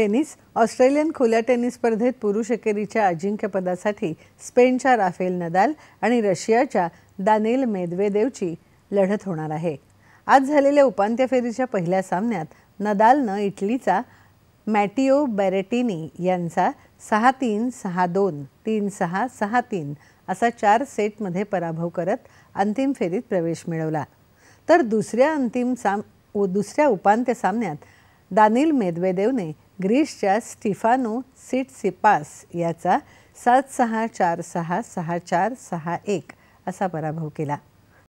tennis Australian खुल्या tennis स्पर्धेत पुरुष एकेरीच्या अजिंक्यपदासाठी स्पेनच्या राफेल नदाल आणि रशियाच्या दानिल मेदवेदेवची लढत होणार आहे आज झालेल्या उपांत्य फेरीच्या पहिल्या सामन्यात नदालनं इटलीचा मॅटिओ बॅरेटिनी यांचा सहा तीन सहा दोन तीन सहा सहा तीन असा चार सेटमध्ये पराभव करत अंतिम फेरीत प्रवेश मिळवला तर दुसऱ्या अंतिम साम दुसऱ्या उपांत्य सामन्यात दानिल मेदवेदेवने ग्रीसच्या स्टिफानो सिपास याचा सात सहा चार सहा सहा चार सहा एक असा पराभव केला